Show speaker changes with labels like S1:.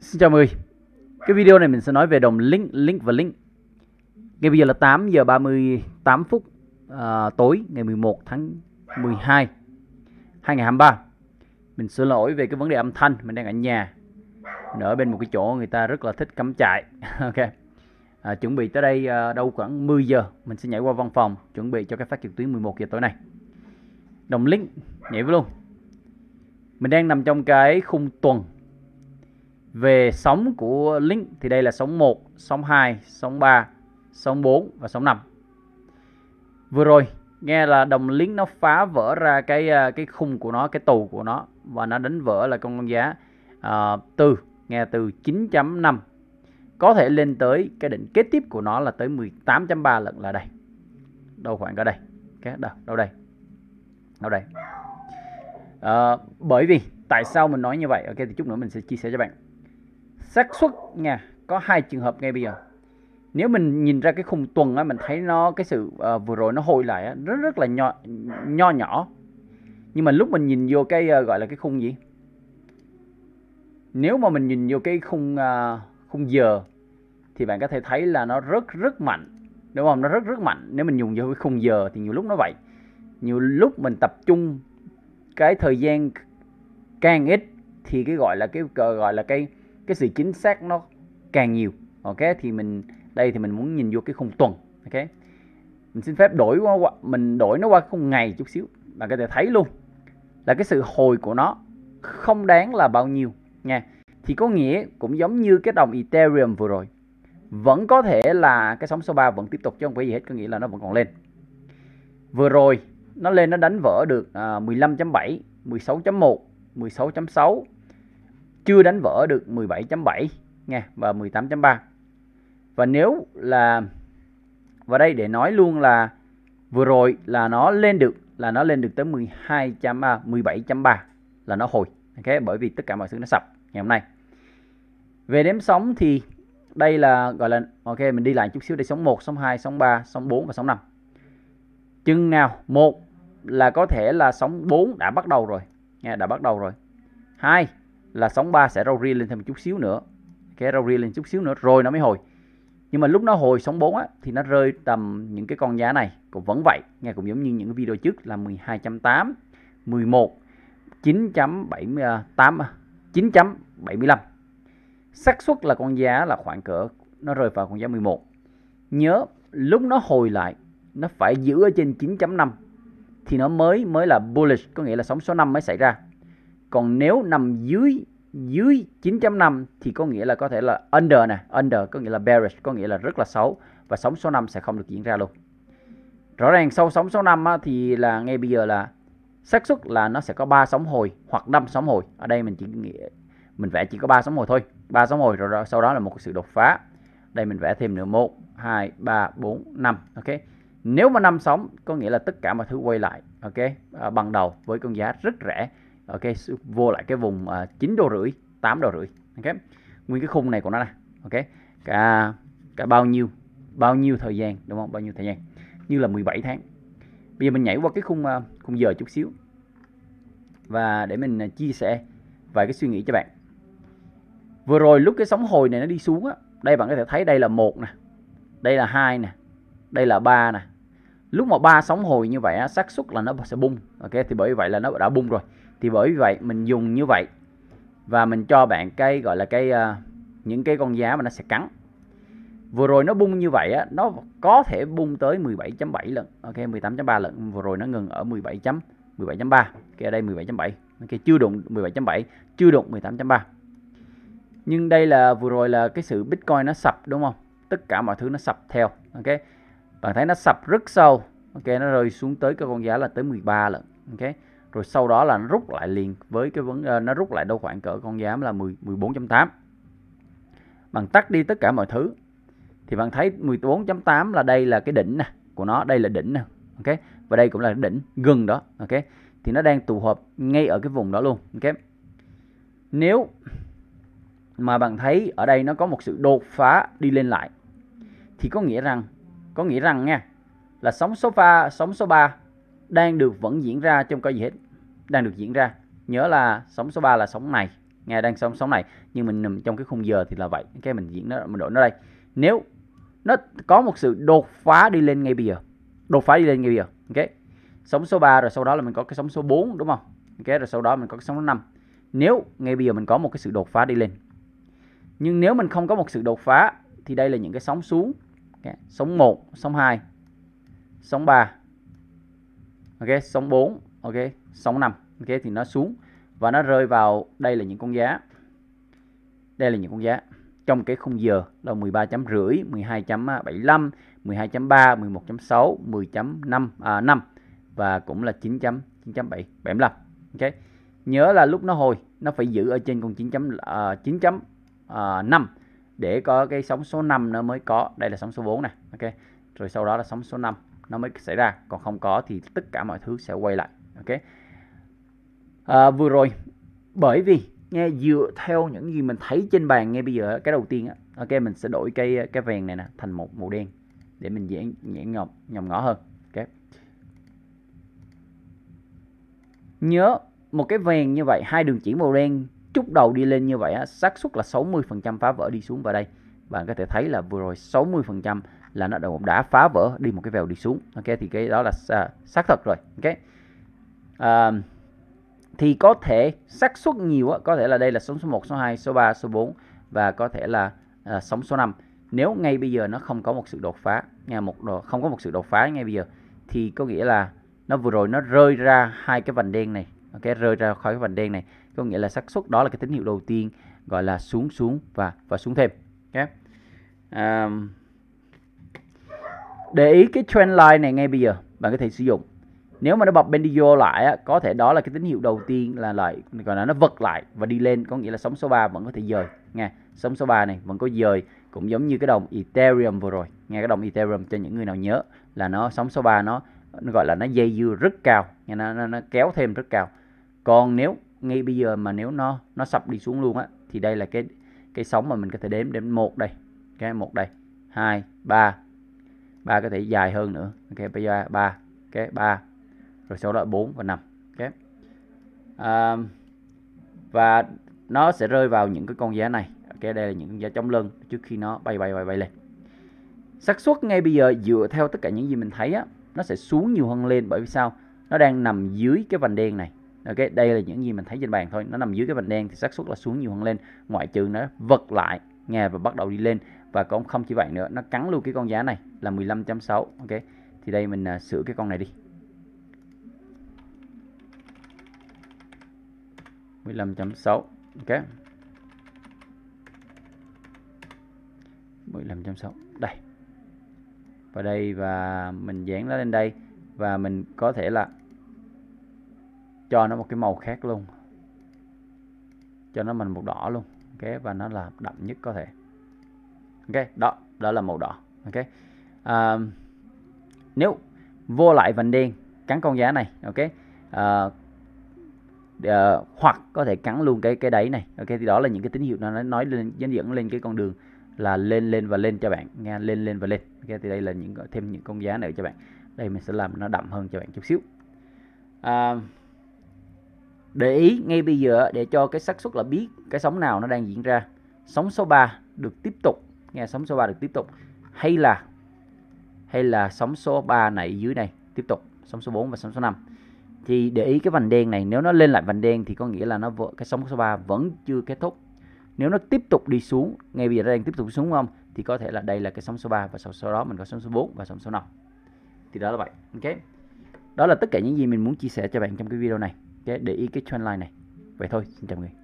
S1: Xin chào mọi người Cái video này mình sẽ nói về đồng link, link và link Ngay bây giờ là 8 giờ 38 phút à, tối ngày 11 tháng 12 2023 Mình xin lỗi về cái vấn đề âm thanh, mình đang ở nhà Mình ở bên một cái chỗ người ta rất là thích cắm trại Ok à, Chuẩn bị tới đây à, đâu khoảng 10 giờ Mình sẽ nhảy qua văn phòng chuẩn bị cho cái phát trực tuyến 11 giờ tối nay Đồng link, nhảy với luôn Mình đang nằm trong cái khung tuần về sóng của link thì đây là sóng 1, sóng 2, sóng 3, sóng 4 và sóng 5. Vừa rồi nghe là đồng link nó phá vỡ ra cái à, cái khung của nó, cái tù của nó và nó đánh vỡ là con giá uh, à, từ nghe từ 9.5 có thể lên tới cái đỉnh kế tiếp của nó là tới 18.3 lần là đây. Đâu khoảng ở đây. Cái đâu, đâu đây. Đâu đây. À, bởi vì tại sao mình nói như vậy? Ok thì chút nữa mình sẽ chia sẻ cho bạn xác suất nha có hai trường hợp ngay bây giờ nếu mình nhìn ra cái khung tuần á mình thấy nó cái sự uh, vừa rồi nó hồi lại á, rất rất là nho nho nhỏ nhưng mà lúc mình nhìn vô cái uh, gọi là cái khung gì nếu mà mình nhìn vô cái khung uh, khung giờ thì bạn có thể thấy là nó rất rất mạnh đúng không nó rất rất mạnh nếu mình dùng vô cái khung giờ thì nhiều lúc nó vậy nhiều lúc mình tập trung cái thời gian càng ít thì cái gọi là cái gọi là cái cái sự chính xác nó càng nhiều ok thì mình đây thì mình muốn nhìn vô cái khung tuần ok mình xin phép đổi qua mình đổi nó qua khung ngày chút xíu bạn có thể thấy luôn là cái sự hồi của nó không đáng là bao nhiêu nha thì có nghĩa cũng giống như cái đồng Ethereum vừa rồi vẫn có thể là cái sóng số 3 vẫn tiếp tục chứ không phải gì hết có nghĩa là nó vẫn còn lên vừa rồi nó lên nó đánh vỡ được 15.7 16.1 16.6 chưa đánh vỡ được 17.7 nha và 18.3 và nếu là và đây để nói luôn là vừa rồi là nó lên được là nó lên được tới 12 17.3 là nó hồi ok bởi vì tất cả mọi thứ nó sập ngày hôm nay về đếm sóng thì đây là gọi là ok mình đi lại chút xíu đây sóng 1 sóng 2 sóng 3 sóng 4 và sóng 5 chừng nào một là có thể là sóng 4 đã bắt đầu rồi nha đã bắt đầu rồi hai là sóng 3 sẽ rau ria lên thêm một chút xíu nữa cái rau ria lên chút xíu nữa rồi nó mới hồi nhưng mà lúc nó hồi sóng 4 á, thì nó rơi tầm những cái con giá này cũng vẫn vậy nghe cũng giống như những video trước là 12.8 11 9.78 9.75 xác suất là con giá là khoảng cỡ nó rơi vào con giá 11 nhớ lúc nó hồi lại nó phải giữ ở trên 9.5 thì nó mới mới là bullish có nghĩa là sóng số 5 mới xảy ra còn nếu nằm dưới dưới 9 năm thì có nghĩa là có thể là under nè, under có nghĩa là bearish, có nghĩa là rất là xấu và sóng số 5 sẽ không được diễn ra luôn. Rõ ràng sau sóng số 5 á, thì là ngay bây giờ là xác suất là nó sẽ có 3 sóng hồi hoặc 5 sóng hồi. Ở đây mình chỉ nghĩa mình vẽ chỉ có 3 sóng hồi thôi. 3 sóng hồi rồi, rồi sau đó là một sự đột phá. Đây mình vẽ thêm nữa 1 2 3 4 5, ok. Nếu mà 5 sóng có nghĩa là tất cả mọi thứ quay lại, ok, à, bằng đầu với con giá rất rẻ ok vô lại cái vùng à, chín 9 độ rưỡi tám độ rưỡi ok nguyên cái khung này của nó này ok cả cả bao nhiêu bao nhiêu thời gian đúng không bao nhiêu thời gian như là 17 tháng bây giờ mình nhảy qua cái khung à, khung giờ chút xíu và để mình à, chia sẻ vài cái suy nghĩ cho bạn vừa rồi lúc cái sóng hồi này nó đi xuống á đây bạn có thể thấy đây là một nè đây là hai nè đây là ba nè lúc mà ba sóng hồi như vậy á xác suất là nó sẽ bung ok thì bởi vậy là nó đã bung rồi thì bởi vì vậy mình dùng như vậy và mình cho bạn cái gọi là cái uh, những cái con giá mà nó sẽ cắn vừa rồi nó bung như vậy á nó có thể bung tới 17.7 lần ok 18.3 lần vừa rồi nó ngừng ở 17. 17.3 ok ở đây 17.7 ok chưa đụng 17.7 chưa đụng 18.3 nhưng đây là vừa rồi là cái sự Bitcoin nó sập đúng không tất cả mọi thứ nó sập theo ok bạn thấy nó sập rất sâu ok nó rơi xuống tới cái con giá là tới 13 lần ok rồi sau đó là nó rút lại liền với cái vấn ờ, nó rút lại đâu khoảng cỡ con giám là 10 14.8 bằng tắt đi tất cả mọi thứ thì bạn thấy 14.8 là đây là cái đỉnh nè của nó đây là đỉnh nè ok và đây cũng là đỉnh gần đó ok thì nó đang tụ hợp ngay ở cái vùng đó luôn ok nếu mà bạn thấy ở đây nó có một sự đột phá đi lên lại thì có nghĩa rằng có nghĩa rằng nha là sóng số 3 sóng số 3 đang được vẫn diễn ra trong cái gì hết đang được diễn ra nhớ là sóng số 3 là sóng này nghe đang sóng sóng này nhưng mình nằm trong cái khung giờ thì là vậy cái mình diễn nó mình đổi nó đây nếu nó có một sự đột phá đi lên ngay bây giờ đột phá đi lên ngay bây giờ ok sóng số 3 rồi sau đó là mình có cái sóng số 4 đúng không ok rồi sau đó mình có cái sóng số 5 nếu ngay bây giờ mình có một cái sự đột phá đi lên nhưng nếu mình không có một sự đột phá thì đây là những cái sóng xuống okay. sóng 1 sóng 2 sóng 3 ok sóng 4 ok 65 ok thì nó xuống và nó rơi vào đây là những con giá đây là những con giá trong cái khung giờ là 13.5 12.75 12.3 11.6 10.5 à, 5 và cũng là 9.9.775 ok nhớ là lúc nó hồi nó phải giữ ở trên con 9.9.5 uh, uh, để có cái sóng số 5 nó mới có đây là sóng số 4 này ok rồi sau đó là sóng số 5 nó mới xảy ra còn không có thì tất cả mọi thứ sẽ quay lại ok à, vừa rồi bởi vì nghe dựa theo những gì mình thấy trên bàn nghe bây giờ cái đầu tiên á ok mình sẽ đổi cái cái vàng này nè thành một màu đen để mình dễ dễ ngọc nhòm ngõ hơn ok nhớ một cái vàng như vậy hai đường chỉ màu đen chút đầu đi lên như vậy á xác suất là 60% phá vỡ đi xuống vào đây bạn có thể thấy là vừa rồi 60% là nó đã phá vỡ đi một cái vèo đi xuống ok thì cái đó là à, xác thật rồi ok à, thì có thể xác suất nhiều có thể là đây là sóng số 1, số 2, số 3, số 4 và có thể là à, sóng số 5. Nếu ngay bây giờ nó không có một sự đột phá, nghe một không có một sự đột phá ngay bây giờ thì có nghĩa là nó vừa rồi nó rơi ra hai cái vành đen này, ok rơi ra khỏi cái vành đen này, có nghĩa là xác suất đó là cái tín hiệu đầu tiên gọi là xuống xuống và và xuống thêm. Okay. À, để ý cái trend line này ngay bây giờ bạn có thể sử dụng nếu mà nó bật Bendigo lại á, có thể đó là cái tín hiệu đầu tiên là lại gọi là nó vật lại và đi lên có nghĩa là sóng số 3 vẫn có thể dời nghe sóng số 3 này vẫn có dời cũng giống như cái đồng Ethereum vừa rồi nghe cái đồng Ethereum cho những người nào nhớ là nó sóng số 3 nó, nó gọi là nó dây dưa rất cao nghe nó, nó, nó kéo thêm rất cao còn nếu ngay bây giờ mà nếu nó nó sập đi xuống luôn á thì đây là cái cái sóng mà mình có thể đếm đến một đây cái một đây hai ba ba có thể dài hơn nữa ok bây giờ ba cái ba rồi sau đó 4 và 5 okay. à, và nó sẽ rơi vào những cái con giá này ok đây là những con giá chống lưng trước khi nó bay bay bay bay lên xác suất ngay bây giờ dựa theo tất cả những gì mình thấy á nó sẽ xuống nhiều hơn lên bởi vì sao nó đang nằm dưới cái vành đen này ok đây là những gì mình thấy trên bàn thôi nó nằm dưới cái vành đen thì xác suất là xuống nhiều hơn lên ngoại trừ nó vật lại nghe và bắt đầu đi lên và cũng không chỉ vậy nữa nó cắn luôn cái con giá này là 15.6 ok thì đây mình à, sửa cái con này đi 15.6 ok 15.6 đây và đây và mình dán nó lên đây và mình có thể là cho nó một cái màu khác luôn cho nó mình một đỏ luôn ok và nó là đậm nhất có thể ok đó đó là màu đỏ ok à, nếu vô lại vành đen cắn con giá này ok à, uh, hoặc có thể cắn luôn cái cái đáy này ok thì đó là những cái tín hiệu nó nói lên dẫn dẫn lên cái con đường là lên lên và lên cho bạn nghe lên lên và lên ok thì đây là những thêm những con giá nữa cho bạn đây mình sẽ làm nó đậm hơn cho bạn chút xíu à, để ý ngay bây giờ để cho cái xác suất là biết cái sóng nào nó đang diễn ra sóng số 3 được tiếp tục nghe sóng số 3 được tiếp tục hay là hay là sóng số 3 này dưới này tiếp tục sóng số 4 và sóng số 5 thì để ý cái vành đen này nếu nó lên lại vành đen thì có nghĩa là nó vỡ cái sóng số 3 vẫn chưa kết thúc nếu nó tiếp tục đi xuống ngay bây giờ đang tiếp tục xuống không thì có thể là đây là cái sóng số 3 và sau, sau đó mình có sóng số 4 và sóng số 5 thì đó là vậy ok đó là tất cả những gì mình muốn chia sẻ cho bạn trong cái video này okay, để ý cái trendline này vậy thôi xin chào mọi người